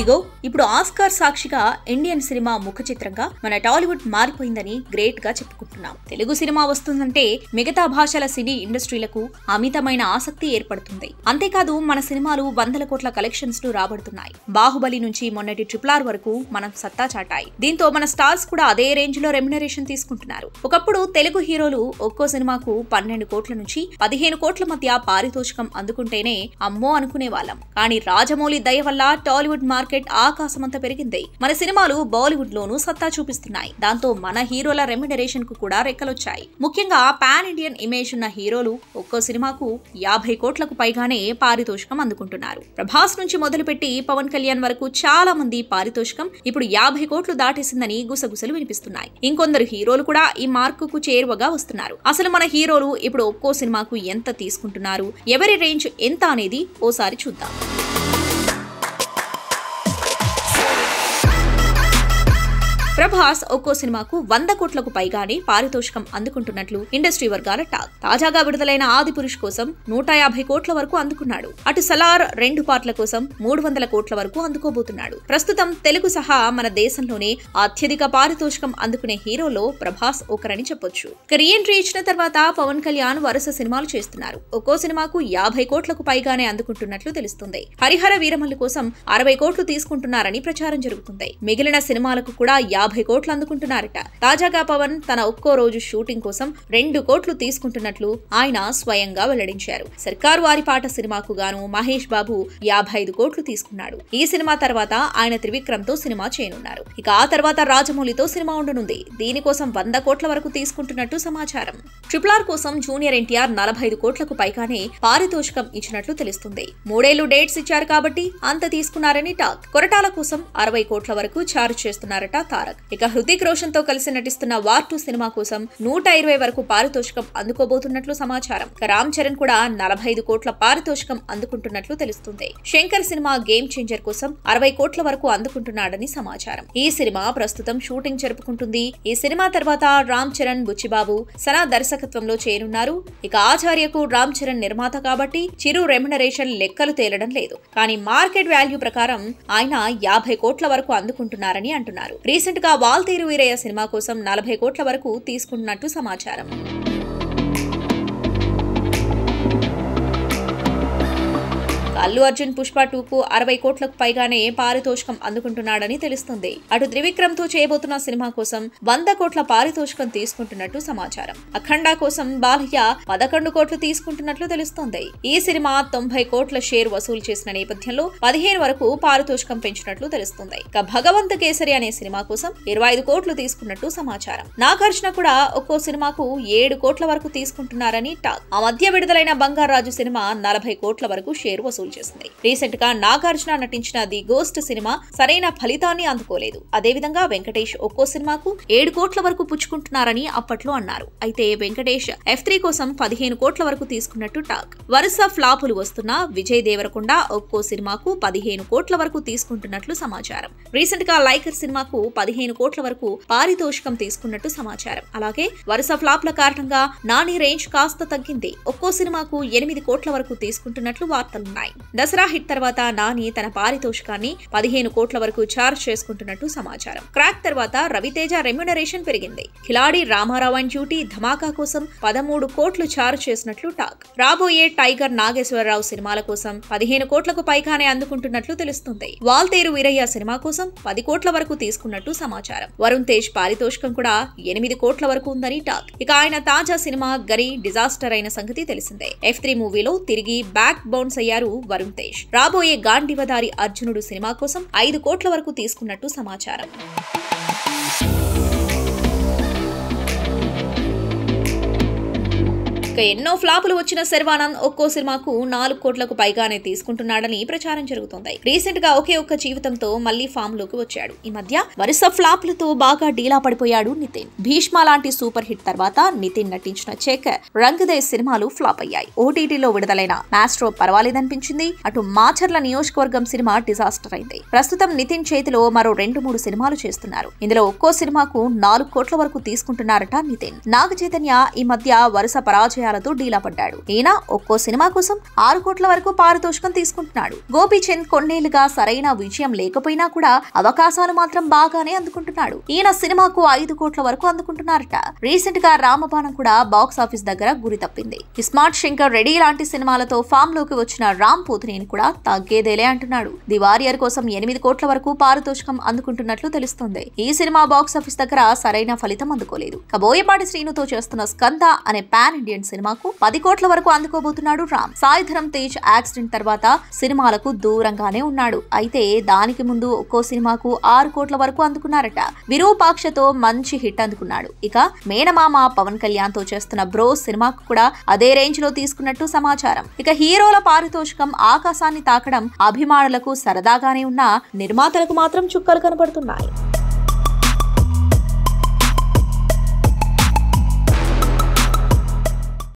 ఇదిగో ఇప్పుడు ఆస్కార్ సాక్షిగా ఇండియన్ సినిమా ముఖ చిత్రంగా మన టాలీవుడ్ మారిపోయిందని గ్రేట్ గా చెప్పుకుంటున్నాం తెలుగు సినిమా వస్తుందంటే మిగతా భాషల సినీ ఇండస్ట్రీలకు అమితమైన ఆసక్తి ఏర్పడుతుంది అంతేకాదు మన సినిమాలు వందల కోట్ల కలెక్షన్స్ ను రాబడుతున్నాయి బాహుబలి నుంచి మొన్నటి ట్రిపుల్ ఆర్ వరకు మనం సత్తా చాటాయి దీంతో మన స్టార్స్ కూడా అదే రేంజ్ లో రెమ్యునరేషన్ తీసుకుంటున్నారు ఒకప్పుడు తెలుగు హీరోలు ఒక్కో సినిమాకు పన్నెండు కోట్ల నుంచి పదిహేను కోట్ల మధ్య పారితోషికం అందుకుంటేనే అమ్మో అనుకునే వాళ్ళం కానీ రాజమౌళి దయ వల్ల టాలీవుడ్ మార్క్ మార్కెట్ ఆకాశమంత పెరిగింది మన సినిమాలు బాలీవుడ్ లోనూ సత్తా చూపిస్తున్నాయి దాంతో మన హీరోల రెమ్యునరేషన్ కు కూడా రెక్కలొచ్చాయి ముఖ్యంగా పాన్ ఇండియన్ ఇమేజ్ ఉన్న హీరోలు ఒక్కో సినిమాకు యాభై కోట్లకు పైగానే పారితోషికం అందుకుంటున్నారు ప్రభాస్ నుంచి మొదలుపెట్టి పవన్ కళ్యాణ్ వరకు చాలా మంది పారితోషికం ఇప్పుడు యాభై కోట్లు దాటేసిందని గుసగుసలు వినిపిస్తున్నాయి ఇంకొందరు హీరోలు కూడా ఈ కు చేరువగా వస్తున్నారు అసలు మన హీరోలు ఇప్పుడు ఒక్కో సినిమాకు ఎంత తీసుకుంటున్నారు ఎవరి రేంజ్ ఎంత అనేది ఓసారి చూద్దాం ప్రభాస్ ఒక్కో సినిమాకు వంద కోట్లకు పైగానే పారితోషికం అందుకుంటున్నట్లు ఇండస్ట్రీ వర్గాల టాక్ తాజాగా విడుదలైన ఆది పురుష్ కోసం నూట యాభై కోట్ల వరకు అందుకున్నాడు అటు సలార్ రెండు పార్ట్ల కోసం మూడు వందల కోట్ల వరకు అందుకోబోతున్నాడు ప్రస్తుతం తెలుగు సహా మన దేశంలోనే అత్యధిక పారితోషికం అందుకునే హీరోలో ప్రభాస్ ఒకరని చెప్పొచ్చు రీఎంట్రీ ఇచ్చిన తర్వాత పవన్ కళ్యాణ్ వరుస సినిమాలు చేస్తున్నారు ఒక్కో సినిమాకు యాభై కోట్లకు పైగానే అందుకుంటున్నట్లు తెలుస్తుంది హరిహర వీరమల్లు కోసం అరవై కోట్లు తీసుకుంటున్నారని ప్రచారం జరుగుతుంది మిగిలిన సినిమాలకు కూడా యాభై యాభై కోట్లు అందుకుంటున్నారట తాజాగా పవన్ తన ఒక్కో రోజు షూటింగ్ కోసం రెండు కోట్లు తీసుకుంటున్నట్లు ఆయన స్వయంగా వెల్లడించారు సర్కారు వారి పాట సినిమాకు గాను మహేష్ బాబు యాభై ఐదు కోట్లు తీసుకున్నాడు ఈ సినిమా తర్వాత ఆయన త్రివిక్రమ్ తో సినిమా చేయనున్నారు ఇక ఆ తర్వాత రాజమౌళితో సినిమా ఉండనుంది దీనికోసం వంద కోట్ల వరకు తీసుకుంటున్నట్టు సమాచారం ట్రిపుల్ ఆర్ కోసం జూనియర్ ఎన్టీఆర్ నలభై ఐదు కోట్లకు పైగానే పారితోషికం ఇచ్చినట్లు తెలుస్తుంది మూడేళ్లు డేట్స్ ఇచ్చారు కాబట్టి అంత తీసుకున్నారని టాక్ కొరటాల కోసం అరవై కోట్ల వరకు ఛార్జ్ చేస్తున్నారట తారక్ ఇక హృతిక్ రోషన్ తో కలిసి నటిస్తున్న వార్ టూ సినిమా కోసం నూట ఇరవై వరకు పారితోషికం అందుకోబోతున్నట్లు సమాచారం రామ్ చరణ్ కూడా నలభై ఐదు కోట్ల పారితోషికం అందుకుంటున్నట్లు తెలుస్తుంది శంకర్ సినిమా గేమ్ చేంజర్ కోసం అరవై కోట్ల వరకు అందుకుంటున్నాడని సమాచారం ఈ సినిమా ప్రస్తుతం షూటింగ్ జరుపుకుంటుంది ఈ సినిమా తర్వాత రామ్ చరణ్ బుచ్చిబాబు సనా దర్శకత్వంలో చేరున్నారు ఇక ఆచార్యకు రామ్ చరణ్ నిర్మాత కాబట్టి చిరు రెమ్యునరేషన్ లెక్కలు తేలడం లేదు కానీ మార్కెట్ వాల్యూ ప్రకారం ఆయన యాభై కోట్ల వరకు అందుకుంటున్నారని అంటున్నారు రీసెంట్ గా వాల్తీరు వీరయ్య సినిమా కోసం నలభై కోట్ల వరకు తీసుకుంటున్నట్టు సమాచారం అల్లు అర్జున్ పుష్ప టూకు అరవై కోట్లకు పైగానే పారితోషికం అందుకుంటున్నాడని తెలుస్తుంది అటు త్రివిక్రమ్ తో చేయబోతున్న సినిమా కోసం వంద కోట్ల పారితోషికం తీసుకుంటున్నట్టు సమాచారం అఖండ కోసం బాలయ్య పదకొండు కోట్లు తీసుకుంటున్నట్లు తెలుస్తోంది ఈ సినిమా తొంభై కోట్ల షేర్ వసూలు చేసిన నేపథ్యంలో పదిహేను వరకు పారితోషికం పెంచినట్లు తెలుస్తుంది ఇక భగవంత్ కేసరి అనే సినిమా కోసం ఇరవై ఐదు కోట్లు తీసుకున్నట్టు సమాచారం నాగార్జున కూడా ఒక్కో సినిమాకు ఏడు కోట్ల వరకు తీసుకుంటున్నారని టాక్ ఆ మధ్య విడుదలైన బంగారాజు సినిమా నలభై కోట్ల వరకు షేర్ వసూలు కొనుగోలు చేసింది రీసెంట్ గా నాగార్జున నటించిన ది గోస్ట్ సినిమా సరైన ఫలితాన్ని అందుకోలేదు అదేవిధంగా వెంకటేష్ ఒక్కో సినిమాకు ఏడు కోట్ల వరకు పుచ్చుకుంటున్నారని అప్పట్లో అన్నారు అయితే వెంకటేష్ ఎఫ్ త్రీ కోసం పదిహేను కోట్ల వరకు తీసుకున్నట్టు టాక్ వరుస ఫ్లాపులు వస్తున్న విజయ్ దేవరకొండ ఒక్కో సినిమాకు పదిహేను కోట్ల వరకు తీసుకుంటున్నట్లు సమాచారం రీసెంట్ గా లైకర్ సినిమాకు పదిహేను కోట్ల వరకు పారితోషికం తీసుకున్నట్టు సమాచారం అలాగే వరుస ఫ్లాప్ల కారణంగా నాని రేంజ్ కాస్త తగ్గింది ఒక్కో సినిమాకు ఎనిమిది కోట్ల వరకు తీసుకుంటున్నట్లు వార్తలున్నాయి దసరా హిట్ తర్వాత నాని తన పారితోషికాన్ని పదిహేను కోట్ల వరకు ఛార్జ్ చేసుకుంటున్నట్టు సమాచారం క్రాక్ తర్వాత రవితేజ రెమ్యునరేషన్ పెరిగింది ఖిలాడి రామారావు అండ్ డ్యూటీ ధమాకా కోసం పదమూడు కోట్లు ఛార్జ్ చేసినట్లు టాక్ రాబోయే టైగర్ నాగేశ్వరరావు సినిమాల కోసం పదిహేను కోట్లకు పైగానే అందుకుంటున్నట్లు తెలుస్తుంది వాల్తేరు వీరయ్య సినిమా కోసం పది కోట్ల వరకు తీసుకున్నట్టు సమాచారం వరుణ్ తేజ్ పారితోషికం కూడా ఎనిమిది కోట్ల వరకు ఉందని టాక్ ఇక ఆయన తాజా సినిమా గరి డిజాస్టర్ అయిన సంగతి తెలిసిందే ఎఫ్ త్రీ మూవీలో తిరిగి బ్యాక్ బౌన్స్ అయ్యారు వరుణ్ తేజ్ రాబోయే గాంధీవదారి అర్జునుడు సినిమా కోసం ఐదు కోట్ల వరకు తీసుకున్నట్టు సమాచారం ఎన్నో ఫ్లాపులు వచ్చిన శర్వానంద్ ఒక్కో సినిమాకు నాలుగు కోట్లకు పైగానే తీసుకుంటున్నాడని ప్రచారం జరుగుతోంది రీసెంట్ గా ఒకే ఒక్క జీవితంతో మళ్లీ ఫామ్ లోకి వచ్చాడు ఈ మధ్య వరుస ఫ్లాపులతో బాగా డీలా పడిపోయాడు నితిన్ భీష్మ లాంటి సూపర్ హిట్ తర్వాత నితిన్ నటించిన చేక రంగదే సినిమాలు ఫ్లాప్ అయ్యాయి ఓటీటీలో విడుదలైన మాస్ట్రో పర్వాలేదనిపించింది అటు మాచర్ల నియోజకవర్గం సినిమా డిజాస్టర్ అయింది ప్రస్తుతం నితిన్ చేతిలో మరో రెండు మూడు సినిమాలు చేస్తున్నారు ఇందులో ఒక్కో సినిమాకు నాలుగు కోట్ల వరకు తీసుకుంటున్నారట నితిన్ నాగ చైతన్య ఈ మధ్య వరుస పరాజయాలు విషయాలతో డీలా పడ్డాడు ఈయన ఒక్కో సినిమా కోసం ఆరు కోట్ల వరకు పారితోషికం తీసుకుంటున్నాడు గోపీచంద్ కొన్నేళ్లుగా సరైన విజయం లేకపోయినా కూడా అవకాశాలు మాత్రం బాగానే అందుకుంటున్నాడు ఈయన సినిమాకు ఐదు కోట్ల వరకు అందుకుంటున్నారట రీసెంట్ గా రామబాణం కూడా బాక్స్ ఆఫీస్ దగ్గర గురి తప్పింది స్మార్ట్ శంకర్ రెడీ లాంటి సినిమాలతో ఫామ్ లోకి వచ్చిన రామ్ పోతినేని కూడా తగ్గేదేలే అంటున్నాడు ది వారియర్ కోసం ఎనిమిది కోట్ల వరకు పారితోషికం అందుకుంటున్నట్లు తెలుస్తుంది ఈ సినిమా బాక్స్ ఆఫీస్ దగ్గర సరైన ఫలితం అందుకోలేదు కబోయపాటి శ్రీనుతో చేస్తున్న స్కంద అనే పాన్ ఇండియన్ సినిమాకు పది కోట్ల వరకు అందుకోబోతున్నాడు రామ్ సాయిధరం తేజ్ యాక్సిడెంట్ తర్వాత సినిమాలకు దూరంగానే ఉన్నాడు అయితే దానికి ముందు ఒక్కో సినిమాకు ఆరు కోట్ల వరకు అందుకున్నారట విరూపాక్షతో మంచి హిట్ అందుకున్నాడు ఇక మేనమామ పవన్ కళ్యాణ్ తో చేస్తున్న బ్రో సినిమాకు కూడా అదే రేంజ్ లో తీసుకున్నట్టు సమాచారం ఇక హీరోల పారితోషికం ఆకాశాన్ని తాకడం అభిమానులకు సరదాగానే ఉన్నా నిర్మాతలకు మాత్రం చుక్కలు కనబడుతున్నాయి